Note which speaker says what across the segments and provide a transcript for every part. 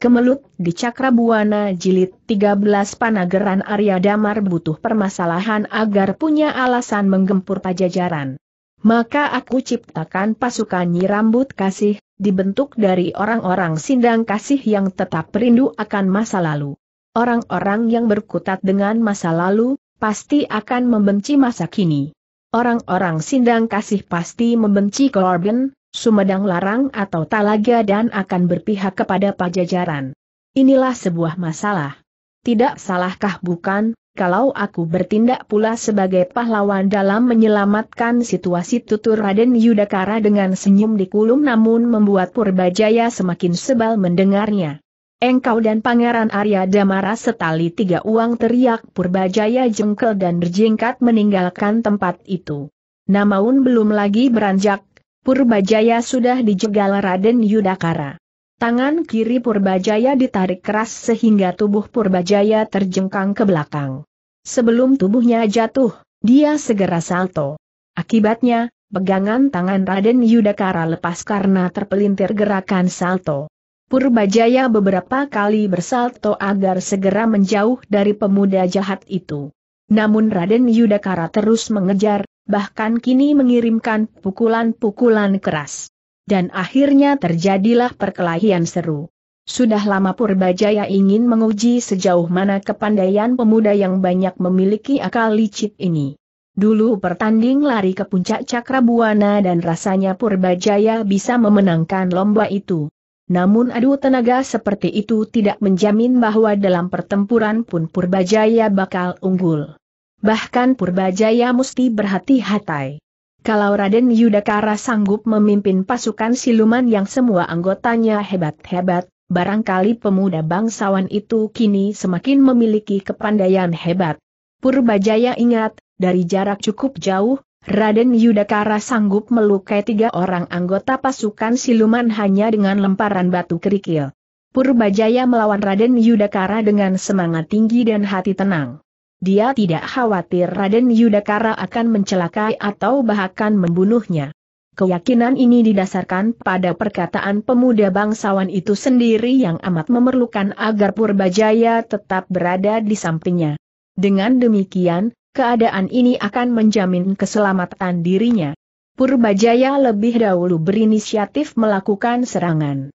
Speaker 1: Kemelut di Cakrabuana Jilid 13 Panageran Arya Damar butuh permasalahan agar punya alasan menggempur pajajaran. Maka aku ciptakan pasukan rambut kasih, dibentuk dari orang-orang sindang kasih yang tetap rindu akan masa lalu. Orang-orang yang berkutat dengan masa lalu, pasti akan membenci masa kini. Orang-orang sindang kasih pasti membenci Corbin, Sumedang Larang atau Talaga dan akan berpihak kepada pajajaran. Inilah sebuah masalah. Tidak salahkah bukan, kalau aku bertindak pula sebagai pahlawan dalam menyelamatkan situasi tutur Raden Yudakara dengan senyum di kulum namun membuat Purbajaya semakin sebal mendengarnya. Engkau dan Pangeran Arya Damara setali tiga uang teriak Purbajaya jengkel dan berjingkat meninggalkan tempat itu. Namun belum lagi beranjak Purbajaya sudah dijegal Raden Yudakara. Tangan kiri Purbajaya ditarik keras sehingga tubuh Purbajaya terjengkang ke belakang. Sebelum tubuhnya jatuh, dia segera salto. Akibatnya, pegangan tangan Raden Yudakara lepas karena terpelintir gerakan salto. Purbajaya beberapa kali bersalto agar segera menjauh dari pemuda jahat itu. Namun Raden Yudakara terus mengejar, bahkan kini mengirimkan pukulan-pukulan keras. Dan akhirnya terjadilah perkelahian seru. Sudah lama Purbajaya ingin menguji sejauh mana kepandaian pemuda yang banyak memiliki akal licik ini. Dulu pertanding lari ke puncak Cakrabuana dan rasanya Purbajaya bisa memenangkan lomba itu. Namun adu tenaga seperti itu tidak menjamin bahwa dalam pertempuran pun Purbajaya bakal unggul bahkan Purbajaya mesti berhati-hati. Kalau Raden Yudhakara sanggup memimpin pasukan siluman yang semua anggotanya hebat-hebat, barangkali pemuda bangsawan itu kini semakin memiliki kepandaian hebat. Purbajaya ingat, dari jarak cukup jauh, Raden Yudhakara sanggup melukai tiga orang anggota pasukan siluman hanya dengan lemparan batu kerikil. Purbajaya melawan Raden Yudhakara dengan semangat tinggi dan hati tenang. Dia tidak khawatir Raden Yudakara akan mencelakai atau bahkan membunuhnya. Keyakinan ini didasarkan pada perkataan pemuda bangsawan itu sendiri yang amat memerlukan agar Purbajaya tetap berada di sampingnya. Dengan demikian, keadaan ini akan menjamin keselamatan dirinya. Purbajaya lebih dahulu berinisiatif melakukan serangan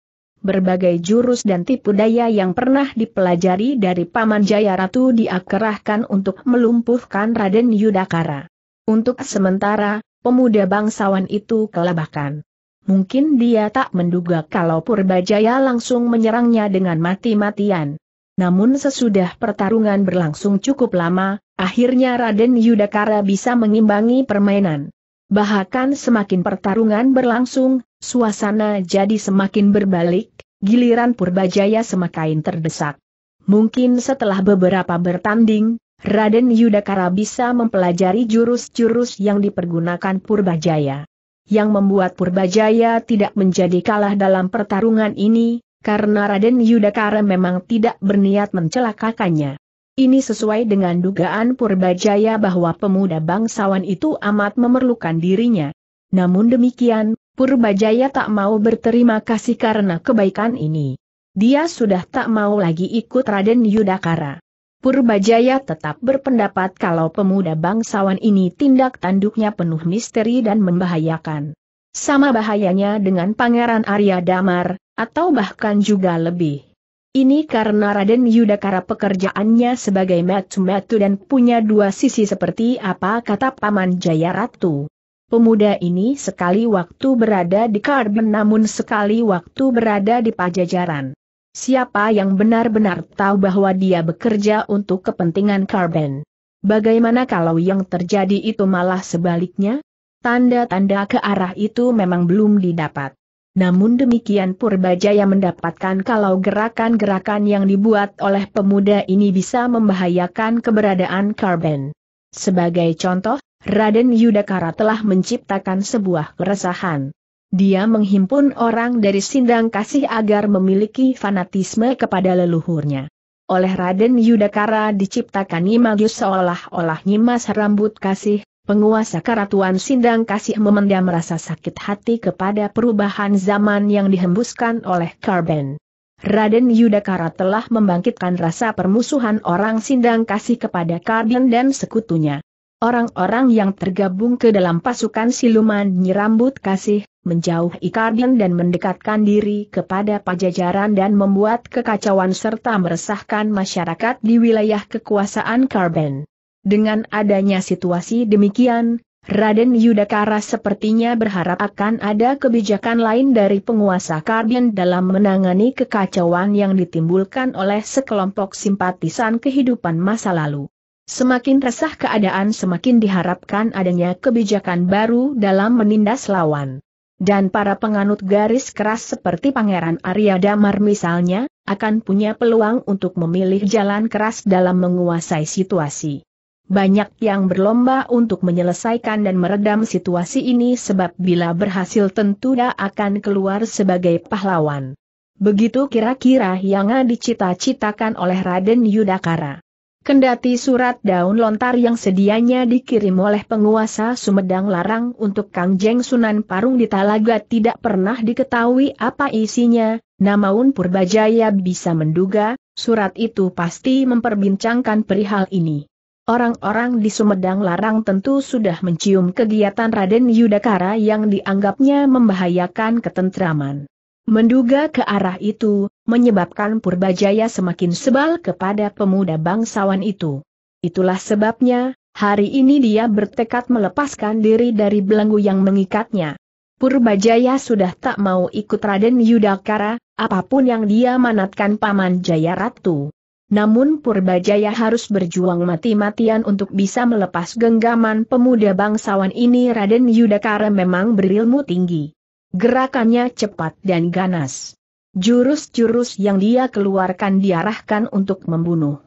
Speaker 1: berbagai jurus dan tipu daya yang pernah dipelajari dari Paman Jaya Ratu diakerahkan untuk melumpuhkan Raden Yudakara. Untuk sementara, pemuda bangsawan itu kelabakan. Mungkin dia tak menduga kalau Purbajaya langsung menyerangnya dengan mati-matian. Namun sesudah pertarungan berlangsung cukup lama, akhirnya Raden Yudakara bisa mengimbangi permainan. Bahkan semakin pertarungan berlangsung, suasana jadi semakin berbalik, giliran Purbajaya semakin terdesak. Mungkin setelah beberapa bertanding, Raden Yudakara bisa mempelajari jurus-jurus yang dipergunakan Purbajaya. Yang membuat Purbajaya tidak menjadi kalah dalam pertarungan ini, karena Raden Yudakara memang tidak berniat mencelakakannya. Ini sesuai dengan dugaan Purbajaya bahwa pemuda bangsawan itu amat memerlukan dirinya. Namun demikian, Purbajaya tak mau berterima kasih karena kebaikan ini. Dia sudah tak mau lagi ikut Raden Yudhakara. Purbajaya tetap berpendapat kalau pemuda bangsawan ini tindak tanduknya penuh misteri dan membahayakan. Sama bahayanya dengan Pangeran Arya Damar, atau bahkan juga lebih. Ini karena Raden Yudakara pekerjaannya sebagai metu-metu dan punya dua sisi seperti apa kata Paman Jaya Ratu. Pemuda ini sekali waktu berada di Karben namun sekali waktu berada di Pajajaran. Siapa yang benar-benar tahu bahwa dia bekerja untuk kepentingan Karben? Bagaimana kalau yang terjadi itu malah sebaliknya? Tanda-tanda ke arah itu memang belum didapat. Namun demikian Purbajaya mendapatkan kalau gerakan-gerakan yang dibuat oleh pemuda ini bisa membahayakan keberadaan Karben. Sebagai contoh, Raden Yudhakara telah menciptakan sebuah keresahan. Dia menghimpun orang dari sindang kasih agar memiliki fanatisme kepada leluhurnya. Oleh Raden Yudhakara diciptakan Imagus seolah-olah nyimas rambut kasih, Penguasa Karatuan Sindang kasih memendam rasa sakit hati kepada perubahan zaman yang dihembuskan oleh Karben. Raden Yudakara telah membangkitkan rasa permusuhan orang Sindang kasih kepada Karben dan sekutunya. Orang-orang yang tergabung ke dalam pasukan siluman nyirambut kasih, menjauhi Karben dan mendekatkan diri kepada pajajaran dan membuat kekacauan serta meresahkan masyarakat di wilayah kekuasaan Karben. Dengan adanya situasi demikian, Raden Yudhakara sepertinya berharap akan ada kebijakan lain dari penguasa Karbin dalam menangani kekacauan yang ditimbulkan oleh sekelompok simpatisan kehidupan masa lalu. Semakin resah keadaan semakin diharapkan adanya kebijakan baru dalam menindas lawan. Dan para penganut garis keras seperti Pangeran Arya Damar misalnya, akan punya peluang untuk memilih jalan keras dalam menguasai situasi. Banyak yang berlomba untuk menyelesaikan dan meredam situasi ini sebab bila berhasil tentu dia akan keluar sebagai pahlawan. Begitu kira-kira yang dicita-citakan oleh Raden Yudakara. Kendati surat daun lontar yang sedianya dikirim oleh penguasa Sumedang Larang untuk Kang Jeng Sunan Parung di Talaga tidak pernah diketahui apa isinya, namun Purbajaya bisa menduga, surat itu pasti memperbincangkan perihal ini. Orang-orang di Sumedang Larang tentu sudah mencium kegiatan Raden Yudakara yang dianggapnya membahayakan ketentraman. Menduga ke arah itu, menyebabkan Purbajaya semakin sebal kepada pemuda bangsawan itu. Itulah sebabnya, hari ini dia bertekad melepaskan diri dari belenggu yang mengikatnya. Purbajaya sudah tak mau ikut Raden Yudakara, apapun yang dia manatkan Paman Jaya Ratu. Namun Purbajaya harus berjuang mati-matian untuk bisa melepas genggaman pemuda bangsawan ini Raden Yudakara memang berilmu tinggi. Gerakannya cepat dan ganas. Jurus-jurus yang dia keluarkan diarahkan untuk membunuh.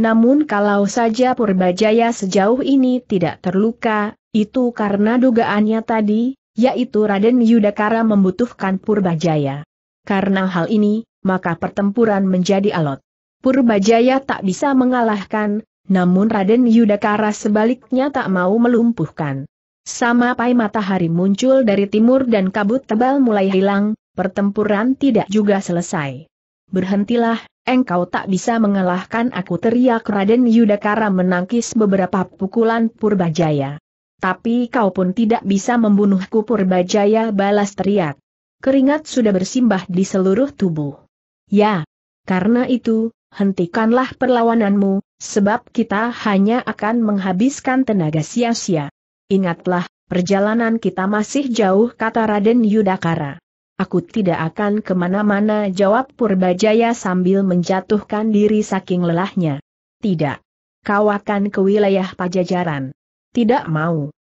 Speaker 1: Namun kalau saja Purbajaya sejauh ini tidak terluka, itu karena dugaannya tadi, yaitu Raden Yudakara membutuhkan Purbajaya. Karena hal ini, maka pertempuran menjadi alot. Purbajaya tak bisa mengalahkan, namun Raden Yudakara sebaliknya tak mau melumpuhkan. Sama pai matahari muncul dari timur dan kabut tebal mulai hilang, pertempuran tidak juga selesai. Berhentilah, engkau tak bisa mengalahkan aku teriak Raden Yudakara menangkis beberapa pukulan Purbajaya. Tapi kau pun tidak bisa membunuhku Purbajaya balas teriak. Keringat sudah bersimbah di seluruh tubuh. Ya, karena itu, hentikanlah perlawananmu, sebab kita hanya akan menghabiskan tenaga sia-sia. Ingatlah, perjalanan kita masih jauh kata Raden Yudakara. Aku tidak akan kemana-mana jawab Purbajaya sambil menjatuhkan diri saking lelahnya. Tidak. Kau akan ke wilayah pajajaran. Tidak mau.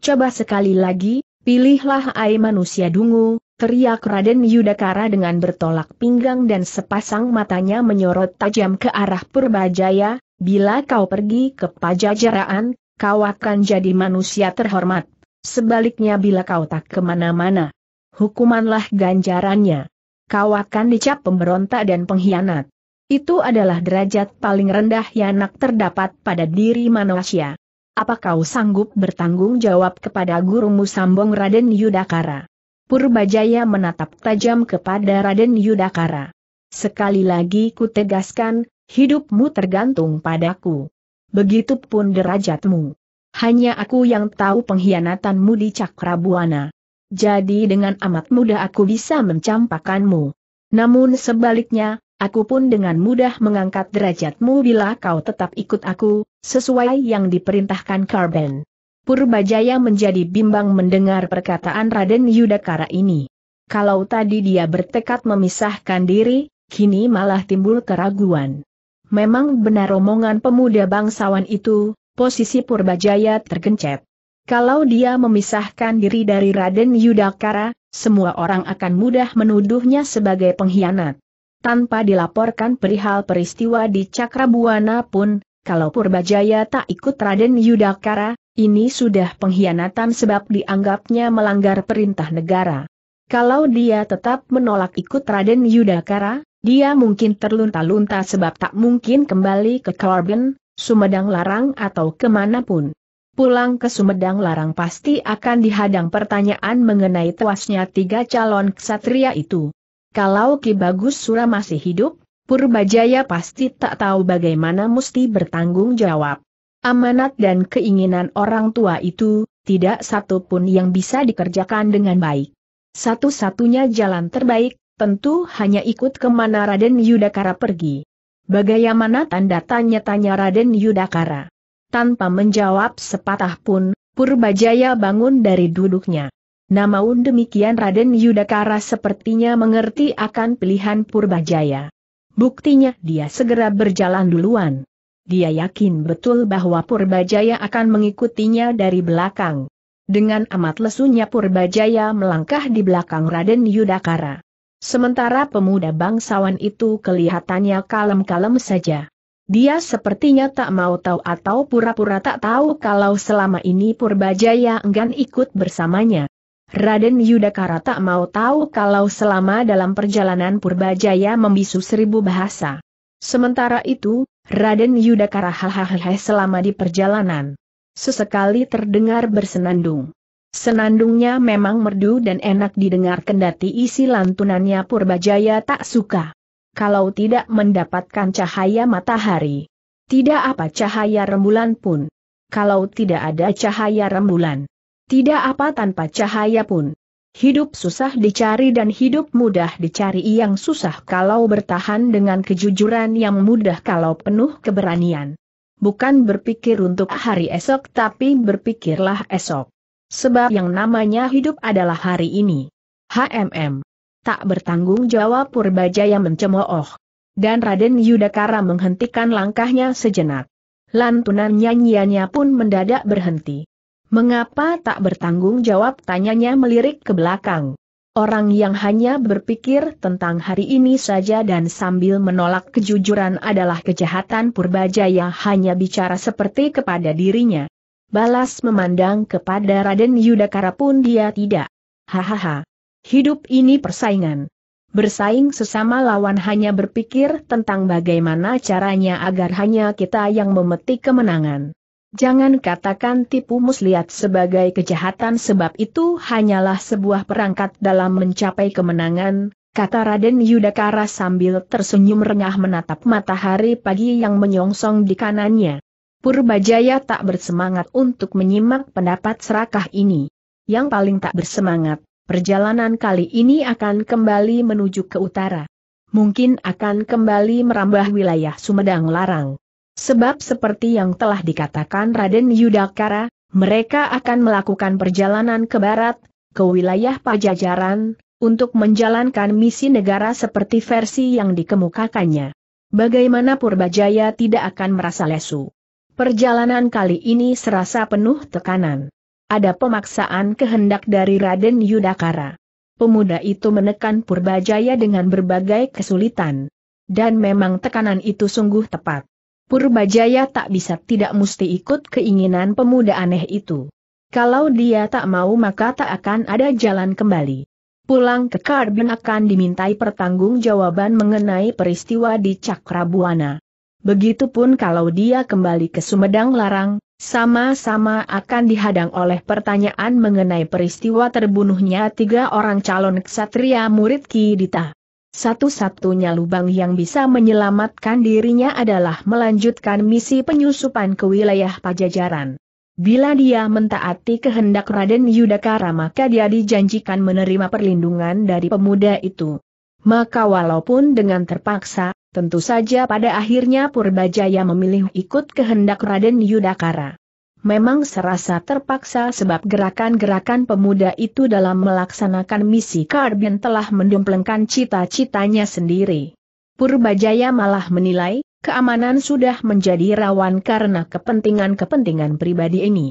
Speaker 1: Coba sekali lagi, pilihlah air manusia dungu, teriak Raden Yudakara dengan bertolak pinggang dan sepasang matanya menyorot tajam ke arah Purbajaya, bila kau pergi ke pajajaran, kau akan jadi manusia terhormat. Sebaliknya bila kau tak kemana-mana, hukumanlah ganjarannya. Kau akan dicap pemberontak dan pengkhianat. Itu adalah derajat paling rendah yang nak terdapat pada diri manusia. Apa kau sanggup bertanggung jawab kepada gurumu sambong Raden Yudakara? Purbajaya menatap tajam kepada Raden Yudakara. Sekali lagi kutegaskan, hidupmu tergantung padaku. Begitupun derajatmu. Hanya aku yang tahu pengkhianatanmu di Cakrabuana. Jadi dengan amat mudah aku bisa mencampakkanmu. Namun sebaliknya, aku pun dengan mudah mengangkat derajatmu bila kau tetap ikut aku, sesuai yang diperintahkan Karben. Purbajaya menjadi bimbang mendengar perkataan Raden Yudakara ini. Kalau tadi dia bertekad memisahkan diri, kini malah timbul keraguan. Memang benar omongan pemuda bangsawan itu, posisi Purbajaya tergencet. Kalau dia memisahkan diri dari Raden Yudakara, semua orang akan mudah menuduhnya sebagai pengkhianat. Tanpa dilaporkan perihal peristiwa di Cakrabuana pun, kalau Purbajaya tak ikut Raden Yudakara, ini sudah pengkhianatan sebab dianggapnya melanggar perintah negara. Kalau dia tetap menolak ikut Raden Yudhakara, dia mungkin terlunta-lunta sebab tak mungkin kembali ke Corbin, Sumedang Larang atau kemanapun. Pulang ke Sumedang Larang pasti akan dihadang pertanyaan mengenai tewasnya tiga calon ksatria itu. Kalau Ki Bagus Sura masih hidup, Purbajaya pasti tak tahu bagaimana mesti bertanggung jawab. Amanat dan keinginan orang tua itu, tidak satu pun yang bisa dikerjakan dengan baik. Satu-satunya jalan terbaik, tentu hanya ikut kemana Raden Yudakara pergi. Bagaimana tanda tanya-tanya Raden Yudakara? Tanpa menjawab sepatah pun, Purbajaya bangun dari duduknya. Namun demikian Raden Yudakara sepertinya mengerti akan pilihan Purbajaya. Buktinya dia segera berjalan duluan. Dia yakin betul bahwa Purbajaya akan mengikutinya dari belakang. Dengan amat lesunya Purbajaya melangkah di belakang Raden Yudakara. Sementara pemuda bangsawan itu kelihatannya kalem-kalem saja. Dia sepertinya tak mau tahu atau pura-pura tak tahu kalau selama ini Purbajaya enggan ikut bersamanya. Raden Yudakara tak mau tahu kalau selama dalam perjalanan Purbajaya membisu seribu bahasa. Sementara itu, Raden Yudakara hahaha selama di perjalanan. Sesekali terdengar bersenandung. Senandungnya memang merdu dan enak didengar kendati isi lantunannya Purbajaya tak suka. Kalau tidak mendapatkan cahaya matahari. Tidak apa cahaya rembulan pun. Kalau tidak ada cahaya rembulan. Tidak apa tanpa cahaya pun. Hidup susah dicari dan hidup mudah dicari yang susah kalau bertahan dengan kejujuran yang mudah kalau penuh keberanian. Bukan berpikir untuk hari esok tapi berpikirlah esok. Sebab yang namanya hidup adalah hari ini. HMM. Tak bertanggung jawab Purbajaya mencemooh. Dan Raden Yudakara menghentikan langkahnya sejenak. Lantunan nyanyiannya pun mendadak berhenti. Mengapa tak bertanggung jawab tanyanya melirik ke belakang? Orang yang hanya berpikir tentang hari ini saja dan sambil menolak kejujuran adalah kejahatan Purbajaya hanya bicara seperti kepada dirinya. Balas memandang kepada Raden Yudhakara pun dia tidak. Hahaha. Hidup ini persaingan. Bersaing sesama lawan hanya berpikir tentang bagaimana caranya agar hanya kita yang memetik kemenangan. Jangan katakan tipu muslihat sebagai kejahatan sebab itu hanyalah sebuah perangkat dalam mencapai kemenangan, kata Raden Yudakara sambil tersenyum renyah menatap matahari pagi yang menyongsong di kanannya. Purbajaya tak bersemangat untuk menyimak pendapat serakah ini. Yang paling tak bersemangat, perjalanan kali ini akan kembali menuju ke utara. Mungkin akan kembali merambah wilayah Sumedang Larang. Sebab seperti yang telah dikatakan Raden Yudhakara, mereka akan melakukan perjalanan ke barat, ke wilayah Pajajaran, untuk menjalankan misi negara seperti versi yang dikemukakannya. Bagaimana Purbajaya tidak akan merasa lesu? Perjalanan kali ini serasa penuh tekanan. Ada pemaksaan kehendak dari Raden Yudhakara. Pemuda itu menekan Purbajaya dengan berbagai kesulitan. Dan memang tekanan itu sungguh tepat. Purbajaya tak bisa tidak mesti ikut keinginan pemuda aneh itu. Kalau dia tak mau maka tak akan ada jalan kembali. Pulang ke Karbin akan dimintai pertanggungjawaban mengenai peristiwa di Cakrabuana. Begitupun kalau dia kembali ke Sumedang Larang, sama-sama akan dihadang oleh pertanyaan mengenai peristiwa terbunuhnya tiga orang calon ksatria murid Ki Dita. Satu-satunya lubang yang bisa menyelamatkan dirinya adalah melanjutkan misi penyusupan ke wilayah pajajaran. Bila dia mentaati kehendak Raden Yudhakara, maka dia dijanjikan menerima perlindungan dari pemuda itu. Maka walaupun dengan terpaksa, tentu saja pada akhirnya Purbajaya memilih ikut kehendak Raden Yudhakara memang serasa terpaksa sebab gerakan-gerakan pemuda itu dalam melaksanakan misi Karbin telah mendumplengkan cita-citanya sendiri. Purbajaya malah menilai, keamanan sudah menjadi rawan karena kepentingan-kepentingan pribadi ini.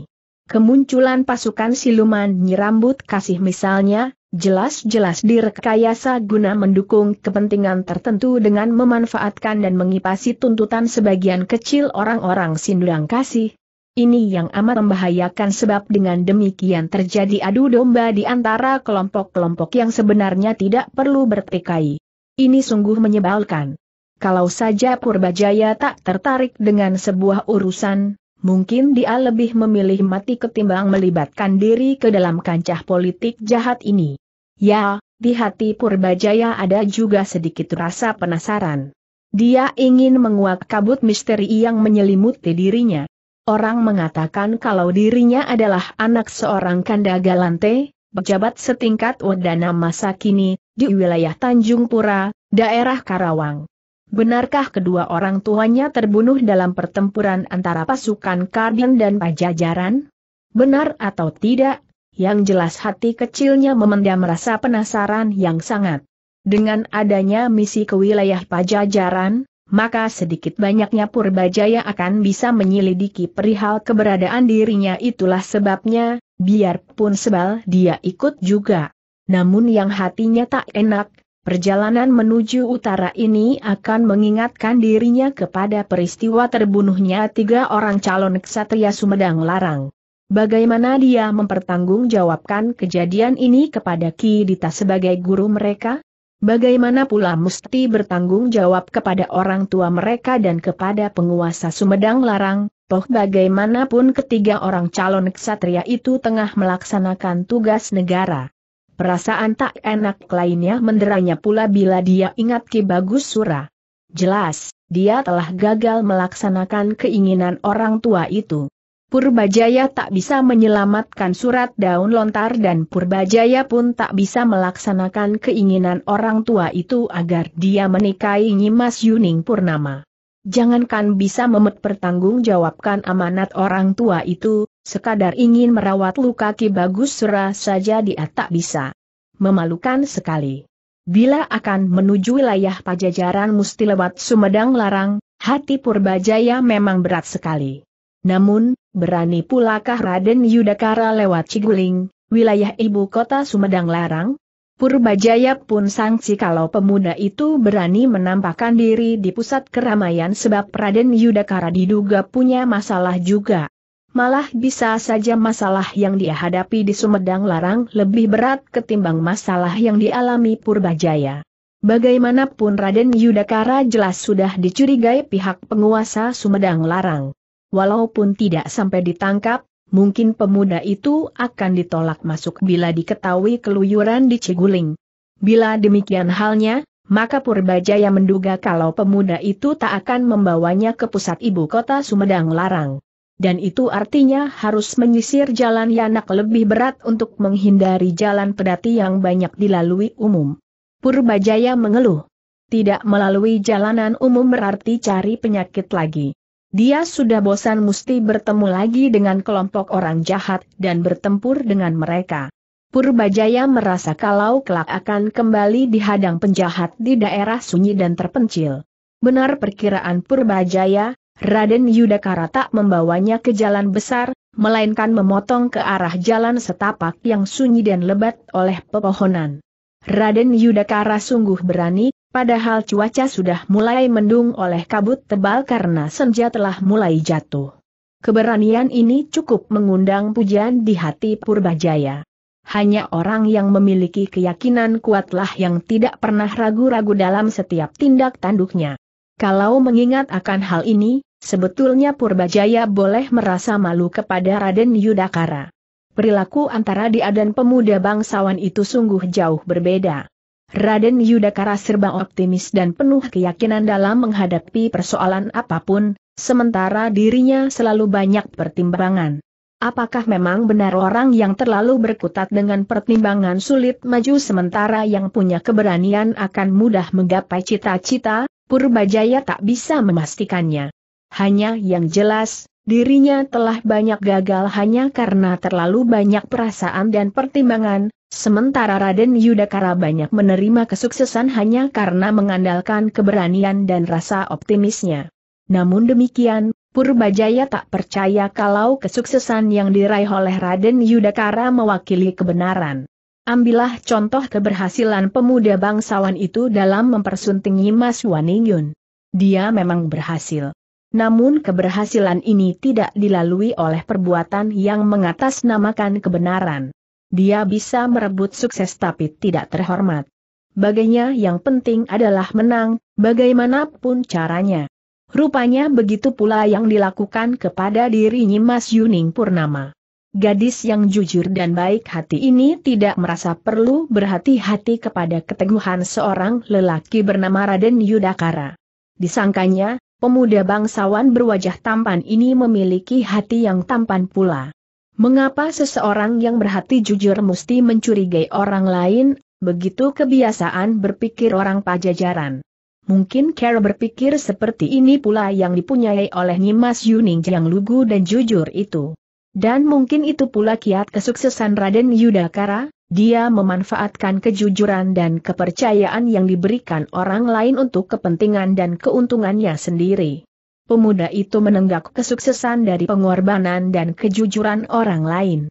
Speaker 1: Kemunculan pasukan siluman nyirambut kasih misalnya, jelas-jelas direkayasa guna mendukung kepentingan tertentu dengan memanfaatkan dan mengipasi tuntutan sebagian kecil orang-orang Sindang Kasih, ini yang amat membahayakan sebab dengan demikian terjadi adu domba di antara kelompok-kelompok yang sebenarnya tidak perlu bertikai. Ini sungguh menyebalkan. Kalau saja Purbajaya tak tertarik dengan sebuah urusan, mungkin dia lebih memilih mati ketimbang melibatkan diri ke dalam kancah politik jahat ini. Ya, di hati Purbajaya ada juga sedikit rasa penasaran. Dia ingin menguak kabut misteri yang menyelimuti dirinya. Orang mengatakan kalau dirinya adalah anak seorang Kanda Galante, pejabat setingkat Wadana masa kini, di wilayah Tanjung Pura, daerah Karawang. Benarkah kedua orang tuanya terbunuh dalam pertempuran antara pasukan Kardin dan Pajajaran? Benar atau tidak, yang jelas hati kecilnya memendam rasa penasaran yang sangat. Dengan adanya misi ke wilayah Pajajaran, maka sedikit banyaknya Purbajaya akan bisa menyelidiki perihal keberadaan dirinya itulah sebabnya, biarpun sebal dia ikut juga. Namun yang hatinya tak enak, perjalanan menuju utara ini akan mengingatkan dirinya kepada peristiwa terbunuhnya tiga orang calon ksatria Sumedang Larang. Bagaimana dia mempertanggungjawabkan kejadian ini kepada Kidita sebagai guru mereka? Bagaimana pula mesti bertanggung jawab kepada orang tua mereka dan kepada penguasa Sumedang Larang, toh bagaimanapun ketiga orang calon ksatria itu tengah melaksanakan tugas negara. Perasaan tak enak lainnya menderanya pula bila dia ingat Ki Bagus Sura. Jelas, dia telah gagal melaksanakan keinginan orang tua itu. Purbajaya tak bisa menyelamatkan surat daun lontar dan Purbajaya pun tak bisa melaksanakan keinginan orang tua itu agar dia menikahi Nyimas Yuning Purnama. Jangankan bisa memet pertanggungjawabkan amanat orang tua itu, sekadar ingin merawat luka Ki Bagus Sura saja dia tak bisa. Memalukan sekali. Bila akan menuju wilayah pajajaran mesti lewat Sumedang Larang, hati Purbajaya memang berat sekali. Namun, Berani pulakah Raden Yudakara lewat Ciguling, wilayah ibu kota Sumedang Larang? Purbajaya pun sangsi kalau pemuda itu berani menampakkan diri di pusat keramaian sebab Raden Yudakara diduga punya masalah juga. Malah bisa saja masalah yang dihadapi di Sumedang Larang lebih berat ketimbang masalah yang dialami Purbajaya. Bagaimanapun Raden Yudakara jelas sudah dicurigai pihak penguasa Sumedang Larang walaupun tidak sampai ditangkap, mungkin pemuda itu akan ditolak masuk bila diketahui keluyuran di Ciguling. Bila demikian halnya, maka Purbajaya menduga kalau pemuda itu tak akan membawanya ke pusat ibu kota Sumedang Larang. Dan itu artinya harus menyisir jalan Yanak lebih berat untuk menghindari jalan pedati yang banyak dilalui umum. Purbajaya mengeluh. Tidak melalui jalanan umum berarti cari penyakit lagi. Dia sudah bosan mesti bertemu lagi dengan kelompok orang jahat dan bertempur dengan mereka. Purbajaya merasa kalau kelak akan kembali dihadang penjahat di daerah sunyi dan terpencil. Benar perkiraan Purbajaya, Raden Yudhakara tak membawanya ke jalan besar, melainkan memotong ke arah jalan setapak yang sunyi dan lebat oleh pepohonan. Raden Yudhakara sungguh berani, Padahal cuaca sudah mulai mendung oleh kabut tebal karena senja telah mulai jatuh. Keberanian ini cukup mengundang pujian di hati Purbajaya. Hanya orang yang memiliki keyakinan kuatlah yang tidak pernah ragu-ragu dalam setiap tindak tanduknya. Kalau mengingat akan hal ini, sebetulnya Purbajaya boleh merasa malu kepada Raden Yudhakara. Perilaku antara dia dan pemuda bangsawan itu sungguh jauh berbeda. Raden Yudakara serba optimis dan penuh keyakinan dalam menghadapi persoalan apapun, sementara dirinya selalu banyak pertimbangan. Apakah memang benar orang yang terlalu berkutat dengan pertimbangan sulit maju sementara yang punya keberanian akan mudah menggapai cita-cita? Purbajaya tak bisa memastikannya. Hanya yang jelas, dirinya telah banyak gagal hanya karena terlalu banyak perasaan dan pertimbangan, Sementara Raden Yudakara banyak menerima kesuksesan hanya karena mengandalkan keberanian dan rasa optimisnya. Namun demikian, Purbajaya tak percaya kalau kesuksesan yang diraih oleh Raden Yudakara mewakili kebenaran. Ambillah contoh keberhasilan pemuda bangsawan itu dalam mempersunting Mas Waningyun. Dia memang berhasil. Namun keberhasilan ini tidak dilalui oleh perbuatan yang mengatasnamakan kebenaran. Dia bisa merebut sukses tapi tidak terhormat. Baginya yang penting adalah menang, bagaimanapun caranya. Rupanya begitu pula yang dilakukan kepada diri Nyimas Yuning Purnama. Gadis yang jujur dan baik hati ini tidak merasa perlu berhati-hati kepada keteguhan seorang lelaki bernama Raden Yudakara. Disangkanya, pemuda bangsawan berwajah tampan ini memiliki hati yang tampan pula. Mengapa seseorang yang berhati jujur mesti mencurigai orang lain, begitu kebiasaan berpikir orang pajajaran? Mungkin Kera berpikir seperti ini pula yang dipunyai oleh Nyimas Yuning yang lugu dan jujur itu. Dan mungkin itu pula kiat kesuksesan Raden Yudhakara. dia memanfaatkan kejujuran dan kepercayaan yang diberikan orang lain untuk kepentingan dan keuntungannya sendiri pemuda itu menenggak kesuksesan dari pengorbanan dan kejujuran orang lain.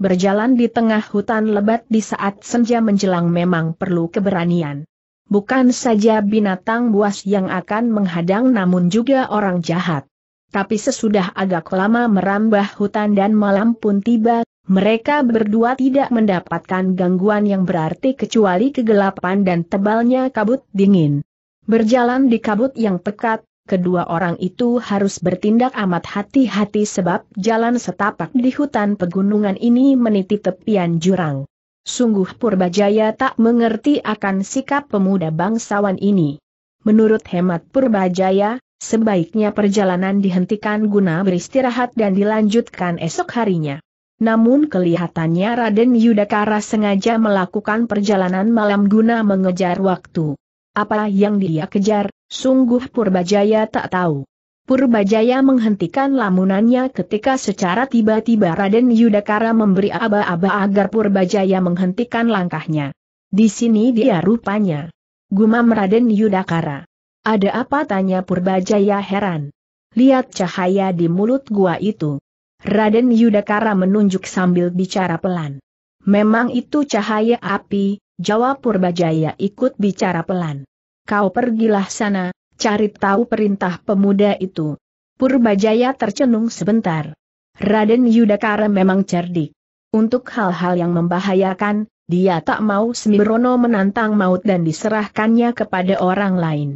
Speaker 1: Berjalan di tengah hutan lebat di saat senja menjelang memang perlu keberanian. Bukan saja binatang buas yang akan menghadang namun juga orang jahat. Tapi sesudah agak lama merambah hutan dan malam pun tiba, mereka berdua tidak mendapatkan gangguan yang berarti kecuali kegelapan dan tebalnya kabut dingin. Berjalan di kabut yang pekat, kedua orang itu harus bertindak amat hati-hati sebab jalan setapak di hutan pegunungan ini meniti tepian jurang. Sungguh Purbajaya tak mengerti akan sikap pemuda bangsawan ini. Menurut hemat Purbajaya, sebaiknya perjalanan dihentikan guna beristirahat dan dilanjutkan esok harinya. Namun kelihatannya Raden Yudhakara sengaja melakukan perjalanan malam guna mengejar waktu. Apa yang dia kejar, sungguh Purbajaya tak tahu. Purbajaya menghentikan lamunannya ketika secara tiba-tiba Raden Yudakara memberi aba-aba agar Purbajaya menghentikan langkahnya. Di sini dia rupanya. Gumam Raden Yudakara. Ada apa tanya Purbajaya heran. Lihat cahaya di mulut gua itu. Raden Yudakara menunjuk sambil bicara pelan. Memang itu cahaya api, jawab Purbajaya ikut bicara pelan. Kau pergilah sana, cari tahu perintah pemuda itu. Purbajaya tercenung sebentar. Raden Yudakara memang cerdik. Untuk hal-hal yang membahayakan, dia tak mau Semirono menantang maut dan diserahkannya kepada orang lain.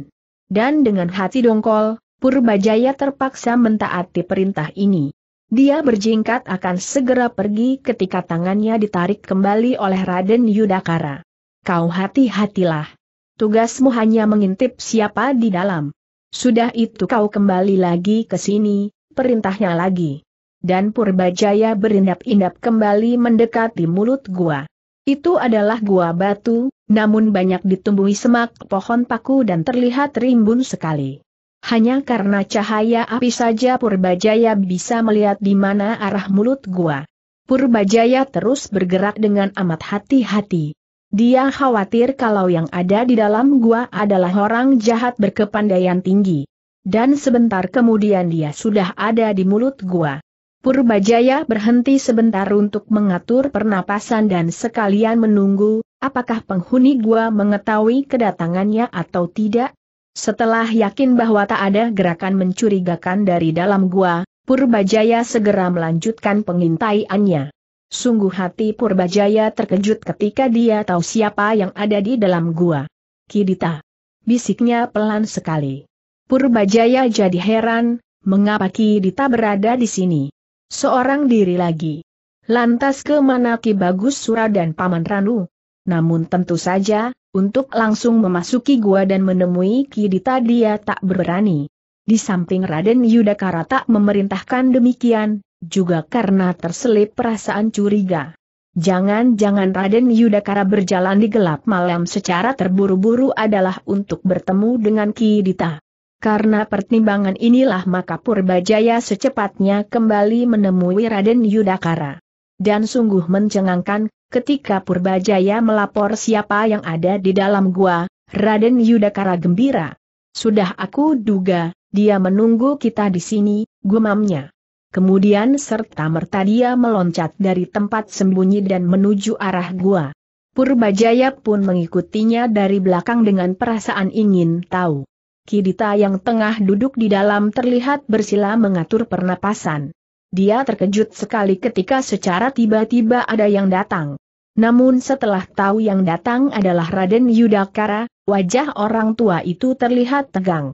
Speaker 1: Dan dengan hati dongkol, Purbajaya terpaksa mentaati perintah ini. Dia berjingkat akan segera pergi ketika tangannya ditarik kembali oleh Raden Yudakara kau hati-hatilah. Tugasmu hanya mengintip siapa di dalam. Sudah itu kau kembali lagi ke sini, perintahnya lagi. Dan Purbajaya berindap-indap kembali mendekati mulut gua. Itu adalah gua batu, namun banyak ditumbuhi semak pohon paku dan terlihat rimbun sekali. Hanya karena cahaya api saja Purbajaya bisa melihat di mana arah mulut gua. Purbajaya terus bergerak dengan amat hati-hati. Dia khawatir kalau yang ada di dalam gua adalah orang jahat berkepandaian tinggi. Dan sebentar kemudian dia sudah ada di mulut gua. Purbajaya berhenti sebentar untuk mengatur pernapasan dan sekalian menunggu, apakah penghuni gua mengetahui kedatangannya atau tidak? Setelah yakin bahwa tak ada gerakan mencurigakan dari dalam gua, Purbajaya segera melanjutkan pengintaiannya. Sungguh hati Purbajaya terkejut ketika dia tahu siapa yang ada di dalam gua. Kidita. Bisiknya pelan sekali. Purbajaya jadi heran, mengapa Kidita berada di sini? Seorang diri lagi. Lantas ke mana Ki Bagus Sura dan Paman Ranu? Namun tentu saja, untuk langsung memasuki gua dan menemui Kidita dia tak berani. Di samping Raden Yudhakara tak memerintahkan demikian, juga karena terselip perasaan curiga. Jangan-jangan Raden Yudakara berjalan di gelap malam secara terburu-buru adalah untuk bertemu dengan Ki Dita. Karena pertimbangan inilah maka Purbajaya secepatnya kembali menemui Raden Yudakara. Dan sungguh mencengangkan, ketika Purbajaya melapor siapa yang ada di dalam gua, Raden Yudakara gembira. Sudah aku duga, dia menunggu kita di sini, gumamnya. Kemudian serta-merta dia meloncat dari tempat sembunyi dan menuju arah gua. Purbajaya pun mengikutinya dari belakang dengan perasaan ingin tahu. Kidita yang tengah duduk di dalam terlihat bersila mengatur pernapasan. Dia terkejut sekali ketika secara tiba-tiba ada yang datang. Namun setelah tahu yang datang adalah Raden Yudakara, wajah orang tua itu terlihat tegang.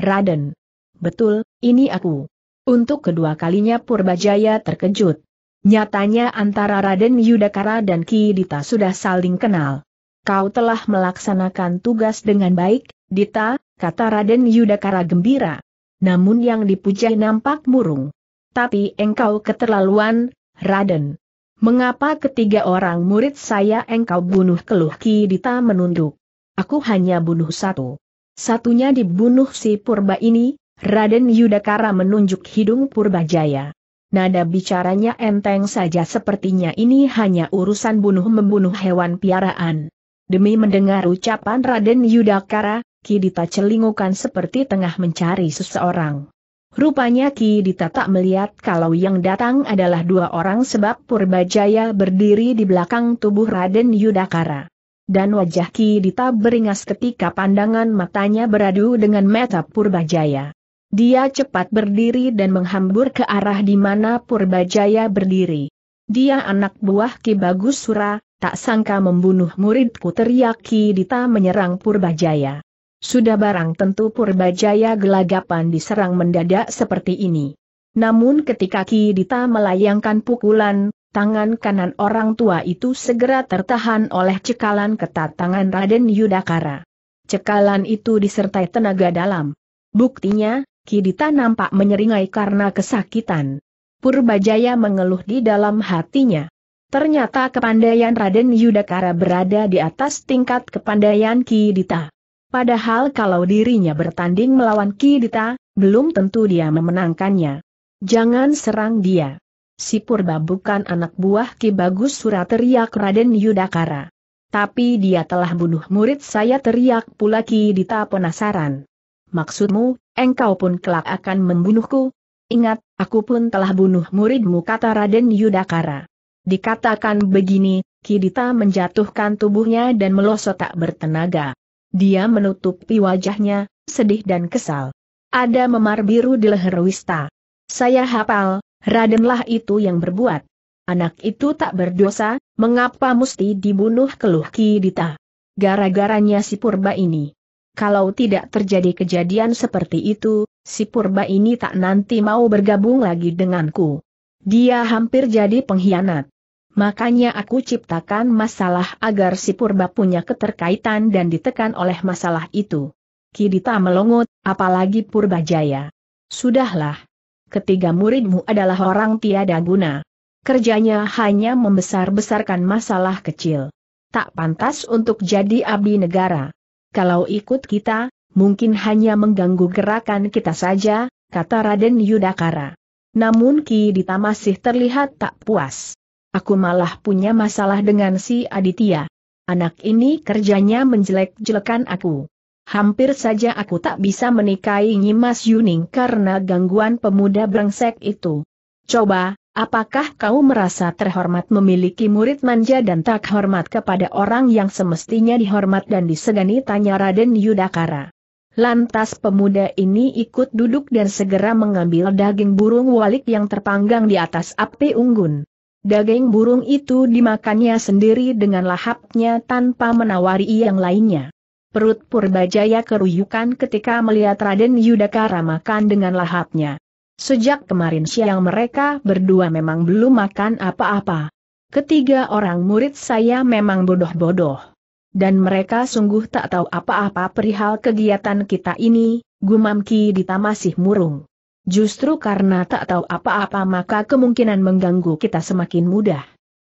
Speaker 1: Raden. Betul, ini aku. Untuk kedua kalinya Purbajaya terkejut. Nyatanya antara Raden Yudakara dan Ki Dita sudah saling kenal. Kau telah melaksanakan tugas dengan baik, Dita, kata Raden Yudakara gembira. Namun yang dipuja nampak murung. Tapi engkau keterlaluan, Raden. Mengapa ketiga orang murid saya engkau bunuh keluh Ki Dita menunduk? Aku hanya bunuh satu. Satunya dibunuh si purba ini, Raden Yudakara menunjuk hidung Purbajaya. Nada bicaranya enteng saja sepertinya ini hanya urusan bunuh-membunuh hewan piaraan. Demi mendengar ucapan Raden Yudakara, Kidita celingukan seperti tengah mencari seseorang. Rupanya Kidita tak melihat kalau yang datang adalah dua orang sebab Purbajaya berdiri di belakang tubuh Raden Yudakara. Dan wajah Kidita beringas ketika pandangan matanya beradu dengan mata Purbajaya. Dia cepat berdiri dan menghambur ke arah di mana Purbajaya berdiri. Dia anak buah Ki Bagus Sura, tak sangka membunuh muridku teriak Ki Dita menyerang Purbajaya. Sudah barang tentu Purbajaya gelagapan diserang mendadak seperti ini. Namun ketika Ki Dita melayangkan pukulan, tangan kanan orang tua itu segera tertahan oleh cekalan ketat tangan Raden Yudakara. Cekalan itu disertai tenaga dalam. Buktinya, Kidita nampak menyeringai karena kesakitan. Purbajaya mengeluh di dalam hatinya. Ternyata kepandaian Raden Yudakara berada di atas tingkat kepandaian Kidita. Padahal kalau dirinya bertanding melawan Kidita, belum tentu dia memenangkannya. Jangan serang dia. Si Purba bukan anak buah Ki Bagus Surat teriak Raden Yudakara. Tapi dia telah bunuh murid saya teriak pula Kidita penasaran. Maksudmu, engkau pun kelak akan membunuhku? Ingat, aku pun telah bunuh muridmu kata Raden Yudakara. Dikatakan begini, Kidita menjatuhkan tubuhnya dan melosot tak bertenaga. Dia menutupi wajahnya, sedih dan kesal. Ada memar biru di leher Wista. Saya hafal, Radenlah itu yang berbuat. Anak itu tak berdosa, mengapa mesti dibunuh keluh Kidita? Gara-garanya si purba ini. Kalau tidak terjadi kejadian seperti itu, si purba ini tak nanti mau bergabung lagi denganku. Dia hampir jadi pengkhianat. Makanya aku ciptakan masalah agar si purba punya keterkaitan dan ditekan oleh masalah itu. Kidita melongot, apalagi Purba Jaya. Sudahlah. Ketiga muridmu adalah orang tiada guna. Kerjanya hanya membesar-besarkan masalah kecil. Tak pantas untuk jadi abdi negara kalau ikut kita, mungkin hanya mengganggu gerakan kita saja, kata Raden Yudakara. Namun Ki Dita masih terlihat tak puas. Aku malah punya masalah dengan si Aditya. Anak ini kerjanya menjelek-jelekan aku. Hampir saja aku tak bisa menikahi Nyimas Yuning karena gangguan pemuda brengsek itu. Coba, Apakah kau merasa terhormat memiliki murid manja dan tak hormat kepada orang yang semestinya dihormat dan disegani tanya Raden Yudakara. Lantas pemuda ini ikut duduk dan segera mengambil daging burung walik yang terpanggang di atas api unggun. Daging burung itu dimakannya sendiri dengan lahapnya tanpa menawari yang lainnya. Perut Purbajaya keruyukan ketika melihat Raden Yudakara makan dengan lahapnya. Sejak kemarin siang mereka berdua memang belum makan apa-apa. Ketiga orang murid saya memang bodoh-bodoh. Dan mereka sungguh tak tahu apa-apa perihal kegiatan kita ini, gumam Ki Dita masih murung. Justru karena tak tahu apa-apa maka kemungkinan mengganggu kita semakin mudah.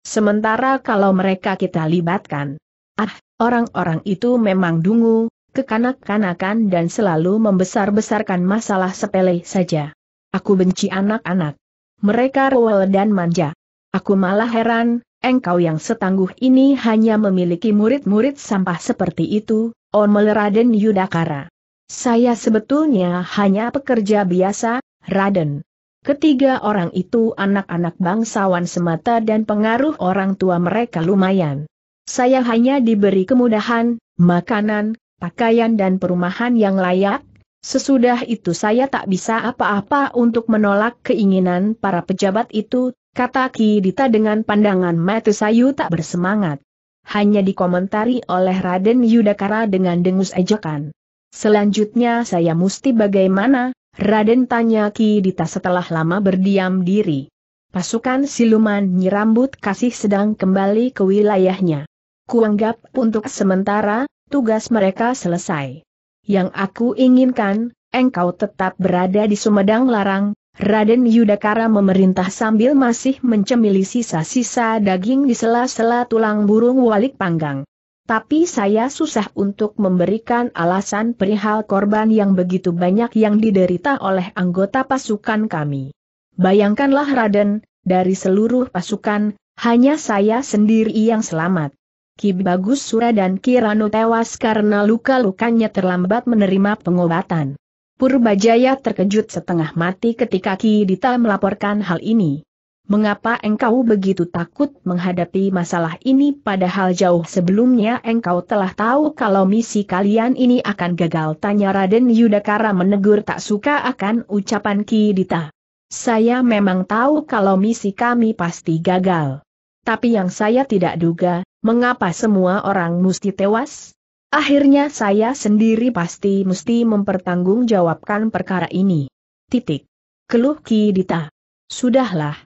Speaker 1: Sementara kalau mereka kita libatkan. Ah, orang-orang itu memang dungu, kekanak-kanakan dan selalu membesar-besarkan masalah sepele saja. Aku benci anak-anak. Mereka rewel dan manja. Aku malah heran, engkau yang setangguh ini hanya memiliki murid-murid sampah seperti itu, Omel Raden Yudakara. Saya sebetulnya hanya pekerja biasa, Raden. Ketiga orang itu anak-anak bangsawan semata dan pengaruh orang tua mereka lumayan. Saya hanya diberi kemudahan, makanan, pakaian dan perumahan yang layak, Sesudah itu saya tak bisa apa-apa untuk menolak keinginan para pejabat itu, kata Ki Dita dengan pandangan mata sayu tak bersemangat. Hanya dikomentari oleh Raden Yudakara dengan dengus ajakan. Selanjutnya saya mesti bagaimana? Raden tanya Ki Dita setelah lama berdiam diri. Pasukan siluman nyirambut kasih sedang kembali ke wilayahnya. Kuanggap untuk sementara, tugas mereka selesai. Yang aku inginkan, engkau tetap berada di Sumedang Larang, Raden Yudakara memerintah sambil masih mencemili sisa-sisa daging di sela-sela tulang burung walik panggang. Tapi saya susah untuk memberikan alasan perihal korban yang begitu banyak yang diderita oleh anggota pasukan kami. Bayangkanlah Raden, dari seluruh pasukan, hanya saya sendiri yang selamat. Ki Bagus Sura dan Ki Kirano tewas karena luka-lukanya terlambat menerima pengobatan. Purbajaya terkejut setengah mati ketika Ki Dita melaporkan hal ini. Mengapa engkau begitu takut menghadapi masalah ini padahal jauh sebelumnya engkau telah tahu kalau misi kalian ini akan gagal? Tanya Raden Yudakara menegur tak suka akan ucapan Ki Dita. Saya memang tahu kalau misi kami pasti gagal tapi yang saya tidak duga, mengapa semua orang mesti tewas? Akhirnya saya sendiri pasti mesti mempertanggungjawabkan perkara ini. Titik. Keluh Kidita. Sudahlah.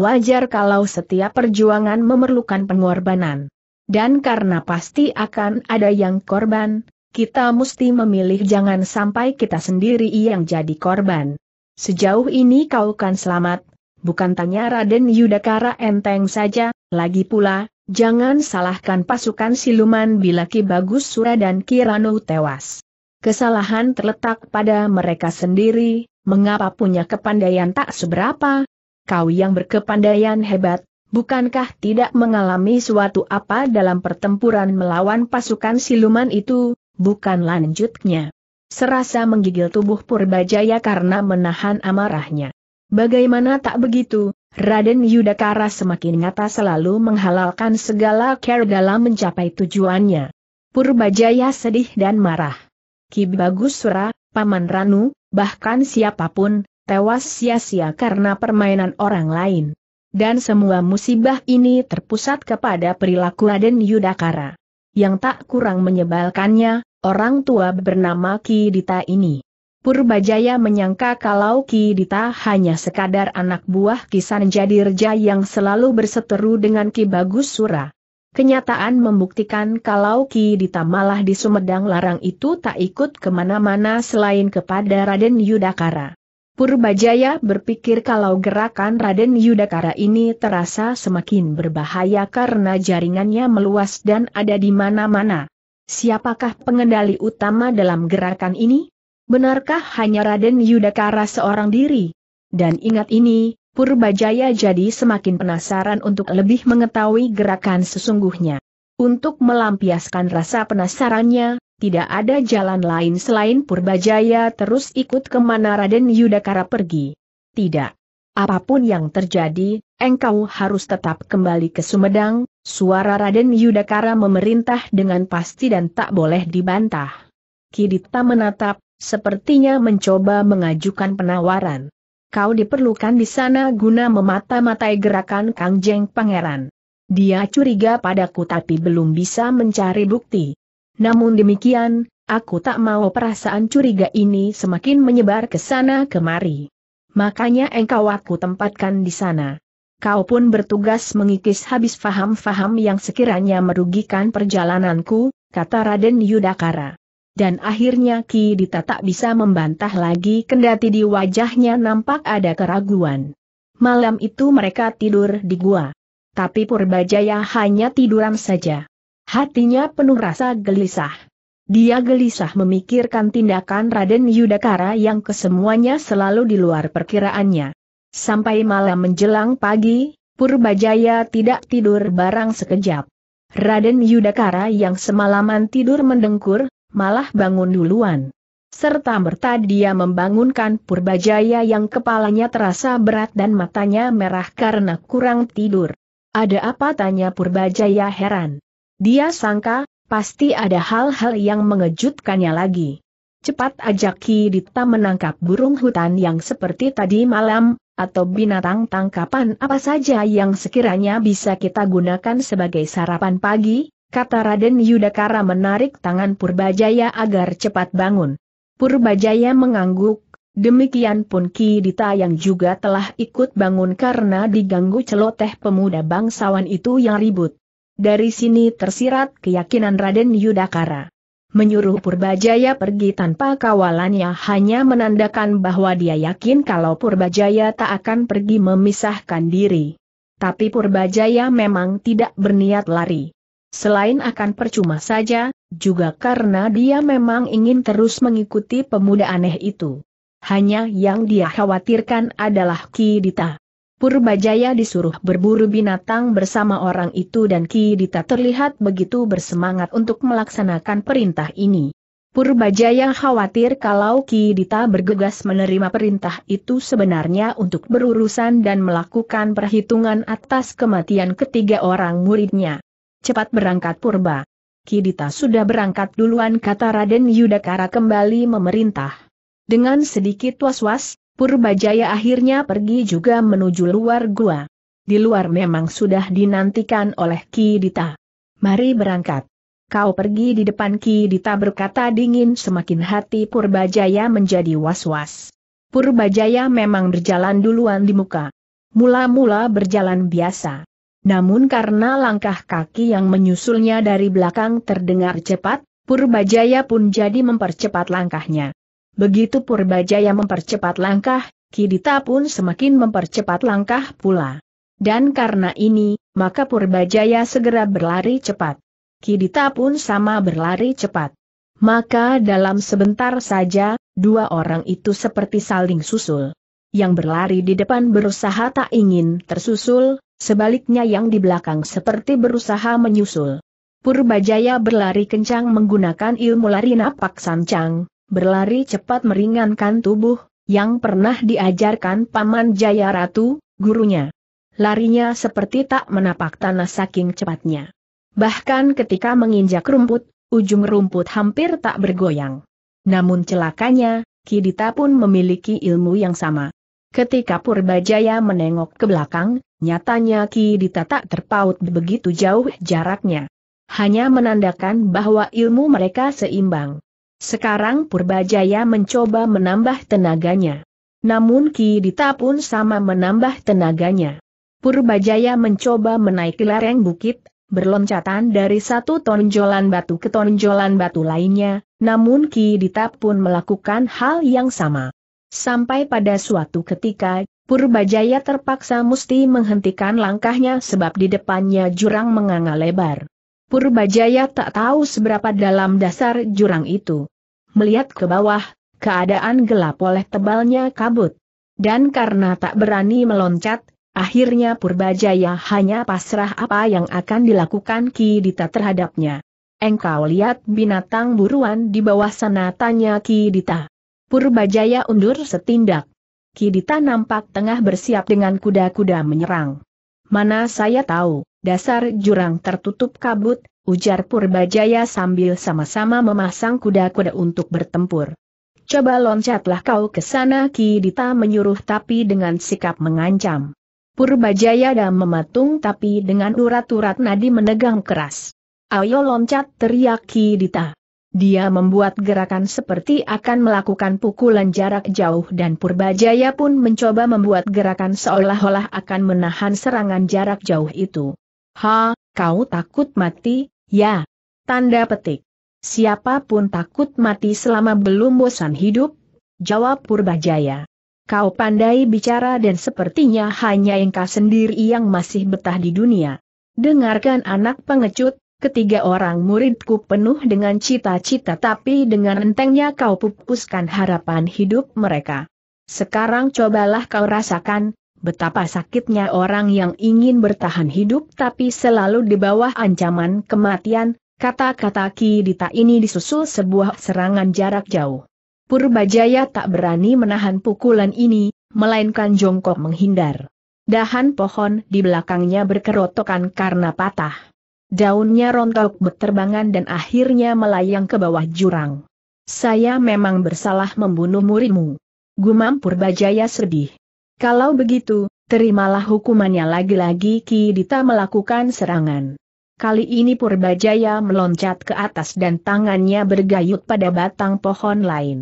Speaker 1: Wajar kalau setiap perjuangan memerlukan pengorbanan. Dan karena pasti akan ada yang korban, kita mesti memilih jangan sampai kita sendiri yang jadi korban. Sejauh ini kau kan selamat, bukan tanya Raden Yudakara enteng saja, lagi pula, jangan salahkan pasukan siluman bila Ki Bagus Sura dan Kirano tewas. Kesalahan terletak pada mereka sendiri, mengapa punya kepandaian tak seberapa? Kau yang berkepandaian hebat, bukankah tidak mengalami suatu apa dalam pertempuran melawan pasukan siluman itu, bukan lanjutnya. Serasa menggigil tubuh Purbajaya karena menahan amarahnya. Bagaimana tak begitu, Raden Yudakara semakin nyata selalu menghalalkan segala care dalam mencapai tujuannya. Purbajaya sedih dan marah. Ki Bagusura, Paman Ranu, bahkan siapapun, tewas sia-sia karena permainan orang lain. Dan semua musibah ini terpusat kepada perilaku Raden Yudakara. Yang tak kurang menyebalkannya, orang tua bernama Ki Dita ini. Purbajaya menyangka kalau Ki Dita hanya sekadar anak buah Kisan Jadirja yang selalu berseteru dengan Ki Bagus Sura. Kenyataan membuktikan kalau Ki Dita malah di Sumedang Larang itu tak ikut kemana-mana selain kepada Raden Yudakara. Purbajaya berpikir kalau gerakan Raden Yudakara ini terasa semakin berbahaya karena jaringannya meluas dan ada di mana-mana. Siapakah pengendali utama dalam gerakan ini? Benarkah hanya Raden Yudakara seorang diri? Dan ingat ini, Purbajaya jadi semakin penasaran untuk lebih mengetahui gerakan sesungguhnya. Untuk melampiaskan rasa penasarannya, tidak ada jalan lain selain Purbajaya terus ikut kemana Raden Yudakara pergi. Tidak. Apapun yang terjadi, engkau harus tetap kembali ke Sumedang, suara Raden Yudakara memerintah dengan pasti dan tak boleh dibantah. Kidita menatap, Sepertinya mencoba mengajukan penawaran. Kau diperlukan di sana guna memata-matai gerakan Kang Jeng Pangeran. Dia curiga padaku tapi belum bisa mencari bukti. Namun demikian, aku tak mau perasaan curiga ini semakin menyebar ke sana kemari. Makanya engkau aku tempatkan di sana. Kau pun bertugas mengikis habis faham-faham yang sekiranya merugikan perjalananku, kata Raden Yudakara dan akhirnya Ki Dita tak bisa membantah lagi kendati di wajahnya nampak ada keraguan. Malam itu mereka tidur di gua. Tapi Purbajaya hanya tiduran saja. Hatinya penuh rasa gelisah. Dia gelisah memikirkan tindakan Raden Yudakara yang kesemuanya selalu di luar perkiraannya. Sampai malam menjelang pagi, Purbajaya tidak tidur barang sekejap. Raden Yudakara yang semalaman tidur mendengkur, malah bangun duluan. Serta merta dia membangunkan Purbajaya yang kepalanya terasa berat dan matanya merah karena kurang tidur. Ada apa tanya Purbajaya heran. Dia sangka, pasti ada hal-hal yang mengejutkannya lagi. Cepat ajaki Dita menangkap burung hutan yang seperti tadi malam, atau binatang tangkapan apa saja yang sekiranya bisa kita gunakan sebagai sarapan pagi, kata Raden Yudakara menarik tangan Purbajaya agar cepat bangun. Purbajaya mengangguk, demikian pun Ki Dita yang juga telah ikut bangun karena diganggu celoteh pemuda bangsawan itu yang ribut. Dari sini tersirat keyakinan Raden Yudakara. Menyuruh Purbajaya pergi tanpa kawalannya hanya menandakan bahwa dia yakin kalau Purbajaya tak akan pergi memisahkan diri. Tapi Purbajaya memang tidak berniat lari. Selain akan percuma saja, juga karena dia memang ingin terus mengikuti pemuda aneh itu. Hanya yang dia khawatirkan adalah Ki Dita. Purbajaya disuruh berburu binatang bersama orang itu dan Ki Dita terlihat begitu bersemangat untuk melaksanakan perintah ini. Purbajaya khawatir kalau Ki Dita bergegas menerima perintah itu sebenarnya untuk berurusan dan melakukan perhitungan atas kematian ketiga orang muridnya cepat berangkat purba. Kidita sudah berangkat duluan kata Raden Yudakara kembali memerintah. Dengan sedikit was-was, Purbajaya akhirnya pergi juga menuju luar gua. Di luar memang sudah dinantikan oleh Kidita. Mari berangkat. Kau pergi di depan Kidita berkata dingin semakin hati Purbajaya menjadi was-was. Purbajaya memang berjalan duluan di muka. Mula-mula berjalan biasa. Namun karena langkah kaki yang menyusulnya dari belakang terdengar cepat, Purbajaya pun jadi mempercepat langkahnya. Begitu Purbajaya mempercepat langkah, Kidita pun semakin mempercepat langkah pula. Dan karena ini, maka Purbajaya segera berlari cepat. Kidita pun sama berlari cepat. Maka dalam sebentar saja, dua orang itu seperti saling susul. Yang berlari di depan berusaha tak ingin tersusul, Sebaliknya yang di belakang seperti berusaha menyusul. Purbajaya berlari kencang menggunakan ilmu lari napak sancang, berlari cepat meringankan tubuh, yang pernah diajarkan Paman Jaya Ratu, gurunya. Larinya seperti tak menapak tanah saking cepatnya. Bahkan ketika menginjak rumput, ujung rumput hampir tak bergoyang. Namun celakanya, Kidita pun memiliki ilmu yang sama. Ketika Purbajaya menengok ke belakang, nyatanya Ki Dita tak terpaut begitu jauh jaraknya. Hanya menandakan bahwa ilmu mereka seimbang. Sekarang Purbajaya mencoba menambah tenaganya. Namun Ki Dita pun sama menambah tenaganya. Purbajaya mencoba menaiki lereng bukit, berloncatan dari satu tonjolan batu ke tonjolan batu lainnya, namun Ki Dita pun melakukan hal yang sama. Sampai pada suatu ketika, Purbajaya terpaksa mesti menghentikan langkahnya sebab di depannya jurang menganga lebar. Purbajaya tak tahu seberapa dalam dasar jurang itu. Melihat ke bawah, keadaan gelap oleh tebalnya kabut. Dan karena tak berani meloncat, akhirnya Purbajaya hanya pasrah apa yang akan dilakukan Ki Dita terhadapnya. Engkau lihat binatang buruan di bawah sana tanya Ki Dita. Purbajaya undur setindak. Kidita nampak tengah bersiap dengan kuda-kuda menyerang. Mana saya tahu, dasar jurang tertutup kabut, ujar Purbajaya sambil sama-sama memasang kuda-kuda untuk bertempur. Coba loncatlah kau ke sana Kidita menyuruh tapi dengan sikap mengancam. Purbajaya dan mematung tapi dengan urat-urat nadi menegang keras. Ayo loncat teriak Kidita. Dia membuat gerakan seperti akan melakukan pukulan jarak jauh dan Purbajaya pun mencoba membuat gerakan seolah-olah akan menahan serangan jarak jauh itu. Ha, kau takut mati, ya. Tanda petik. Siapapun takut mati selama belum bosan hidup, jawab Purbajaya. Kau pandai bicara dan sepertinya hanya engkau sendiri yang masih betah di dunia. Dengarkan anak pengecut, ketiga orang muridku penuh dengan cita-cita tapi dengan entengnya kau pupuskan harapan hidup mereka. Sekarang cobalah kau rasakan, betapa sakitnya orang yang ingin bertahan hidup tapi selalu di bawah ancaman kematian, kata-kata Ki Dita ini disusul sebuah serangan jarak jauh. Purbajaya tak berani menahan pukulan ini, melainkan jongkok menghindar. Dahan pohon di belakangnya berkerotokan karena patah. Daunnya rontok berterbangan dan akhirnya melayang ke bawah jurang. Saya memang bersalah membunuh muridmu. Gumam Purbajaya sedih. Kalau begitu, terimalah hukumannya lagi-lagi Ki Dita melakukan serangan. Kali ini Purbajaya meloncat ke atas dan tangannya bergayut pada batang pohon lain.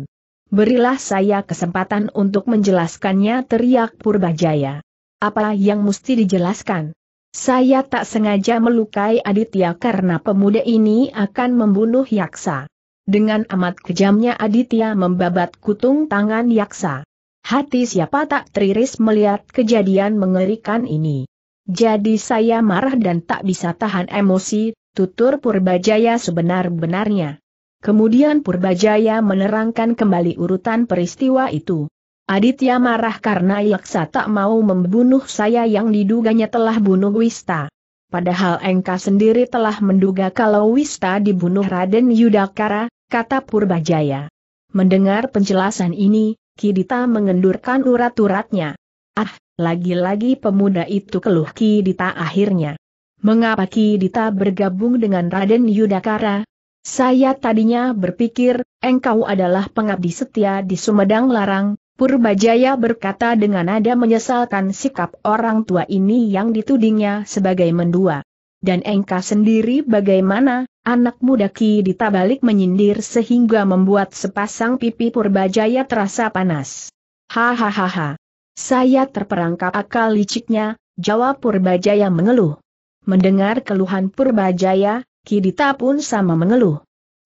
Speaker 1: Berilah saya kesempatan untuk menjelaskannya teriak Purbajaya. Apa yang mesti dijelaskan? Saya tak sengaja melukai Aditya karena pemuda ini akan membunuh Yaksa. Dengan amat kejamnya Aditya membabat kutung tangan Yaksa. Hati siapa tak teriris melihat kejadian mengerikan ini. Jadi saya marah dan tak bisa tahan emosi, tutur Purbajaya sebenar-benarnya. Kemudian Purbajaya menerangkan kembali urutan peristiwa itu. Aditya marah karena Yaksa tak mau membunuh saya yang diduganya telah bunuh Wista. Padahal Engka sendiri telah menduga kalau Wista dibunuh Raden Yudakara, kata Purbajaya. Mendengar penjelasan ini, Kidita mengendurkan urat-uratnya. Ah, lagi-lagi pemuda itu keluh Kidita akhirnya. Mengapa Kidita bergabung dengan Raden Yudakara? Saya tadinya berpikir, engkau adalah pengabdi setia di Sumedang Larang, Purbajaya berkata dengan nada menyesalkan sikap orang tua ini yang ditudingnya sebagai mendua. Dan engkau sendiri bagaimana, anak muda Ki ditabalik menyindir sehingga membuat sepasang pipi Purbajaya terasa panas. Hahaha. Saya terperangkap akal liciknya, jawab Purbajaya mengeluh. Mendengar keluhan Purbajaya, Kidita pun sama mengeluh.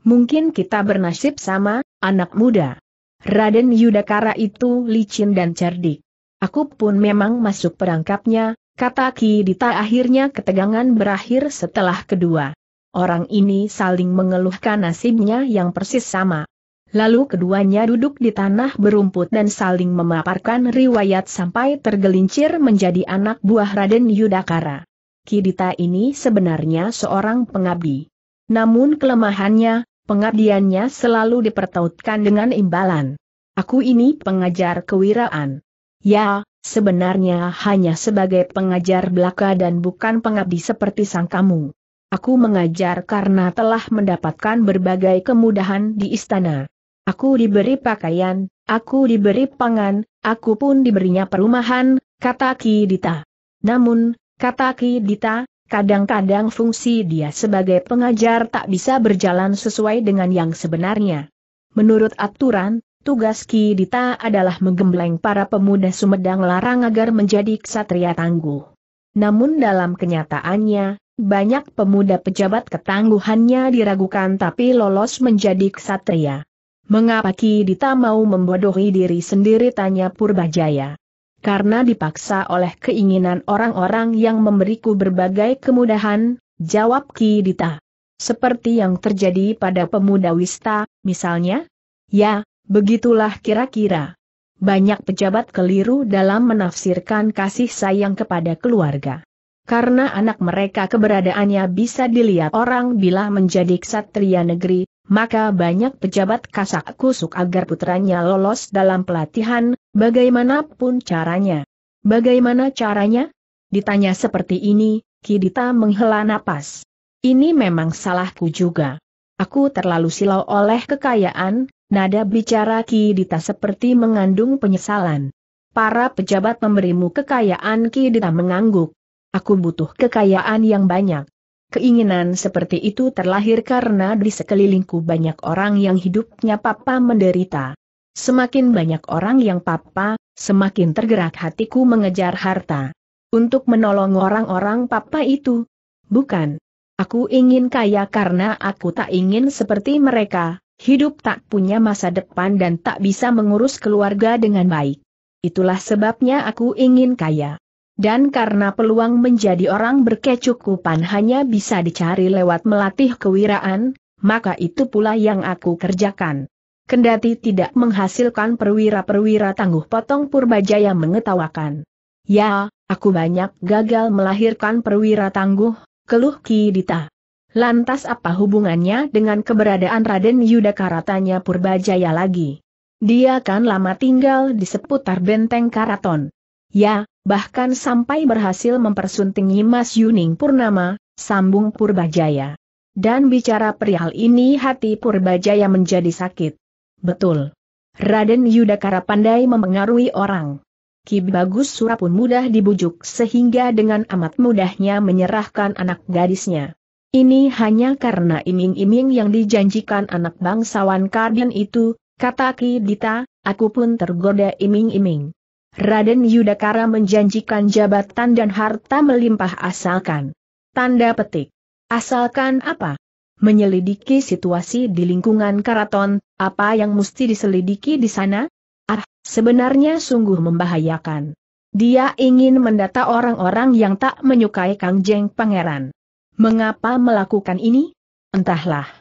Speaker 1: Mungkin kita bernasib sama, anak muda. Raden Yudakara itu licin dan cerdik. Aku pun memang masuk perangkapnya, kata Ki Dita akhirnya ketegangan berakhir setelah kedua. Orang ini saling mengeluhkan nasibnya yang persis sama. Lalu keduanya duduk di tanah berumput dan saling memaparkan riwayat sampai tergelincir menjadi anak buah Raden Yudakara. Kidita ini sebenarnya seorang pengabdi. Namun kelemahannya, pengabdiannya selalu dipertautkan dengan imbalan. Aku ini pengajar kewiraan. Ya, sebenarnya hanya sebagai pengajar belaka dan bukan pengabdi seperti sang kamu. Aku mengajar karena telah mendapatkan berbagai kemudahan di istana. Aku diberi pakaian, aku diberi pangan, aku pun diberinya perumahan, kata Ki Dita. Namun, kata Ki Dita, Kadang-kadang fungsi dia sebagai pengajar tak bisa berjalan sesuai dengan yang sebenarnya. Menurut aturan, tugas Ki Dita adalah menggembleng para pemuda Sumedang Larang agar menjadi ksatria tangguh. Namun dalam kenyataannya, banyak pemuda pejabat ketangguhannya diragukan tapi lolos menjadi ksatria. Mengapa Ki Dita mau membodohi diri sendiri tanya Purbajaya karena dipaksa oleh keinginan orang-orang yang memberiku berbagai kemudahan, jawab Ki Dita. Seperti yang terjadi pada pemuda Wista, misalnya? Ya, begitulah kira-kira. Banyak pejabat keliru dalam menafsirkan kasih sayang kepada keluarga. Karena anak mereka keberadaannya bisa dilihat orang bila menjadi ksatria negeri, maka banyak pejabat kasak kusuk agar putranya lolos dalam pelatihan, bagaimanapun caranya. Bagaimana caranya? Ditanya seperti ini, Kidita menghela napas. Ini memang salahku juga. Aku terlalu silau oleh kekayaan, nada bicara Kidita seperti mengandung penyesalan. Para pejabat memberimu kekayaan Kidita mengangguk. Aku butuh kekayaan yang banyak. Keinginan seperti itu terlahir karena di sekelilingku banyak orang yang hidupnya papa menderita. Semakin banyak orang yang papa, semakin tergerak hatiku mengejar harta. Untuk menolong orang-orang papa itu. Bukan. Aku ingin kaya karena aku tak ingin seperti mereka, hidup tak punya masa depan dan tak bisa mengurus keluarga dengan baik. Itulah sebabnya aku ingin kaya. Dan karena peluang menjadi orang berkecukupan hanya bisa dicari lewat melatih kewiraan, maka itu pula yang aku kerjakan. Kendati tidak menghasilkan perwira-perwira tangguh potong Purbajaya mengetawakan. Ya, aku banyak gagal melahirkan perwira tangguh, keluh Kidita. Lantas apa hubungannya dengan keberadaan Raden Yudakara tanya Purbajaya lagi? Dia kan lama tinggal di seputar benteng Karaton. Ya, bahkan sampai berhasil mempersuntingi Mas Yuning Purnama, sambung Purbajaya. Dan bicara perihal ini hati Purbajaya menjadi sakit. Betul. Raden Yudakara pandai memengaruhi orang. Ki Bagus Surah pun mudah dibujuk sehingga dengan amat mudahnya menyerahkan anak gadisnya. Ini hanya karena iming-iming yang dijanjikan anak bangsawan Kardian itu, kata Ki Dita, aku pun tergoda iming-iming. Raden Yudakara menjanjikan jabatan dan harta melimpah asalkan. Tanda petik. Asalkan apa? Menyelidiki situasi di lingkungan keraton, apa yang mesti diselidiki di sana? Ah, sebenarnya sungguh membahayakan. Dia ingin mendata orang-orang yang tak menyukai Kang Pangeran. Mengapa melakukan ini? Entahlah.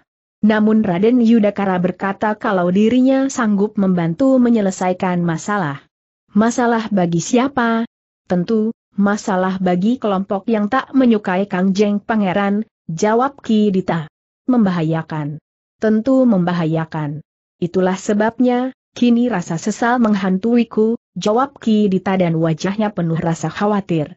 Speaker 1: Namun Raden Yudakara berkata kalau dirinya sanggup membantu menyelesaikan masalah. Masalah bagi siapa? Tentu, masalah bagi kelompok yang tak menyukai Kang Jeng Pangeran, jawab Ki Dita. Membahayakan. Tentu membahayakan. Itulah sebabnya, kini rasa sesal menghantuiku, jawab Ki Dita dan wajahnya penuh rasa khawatir.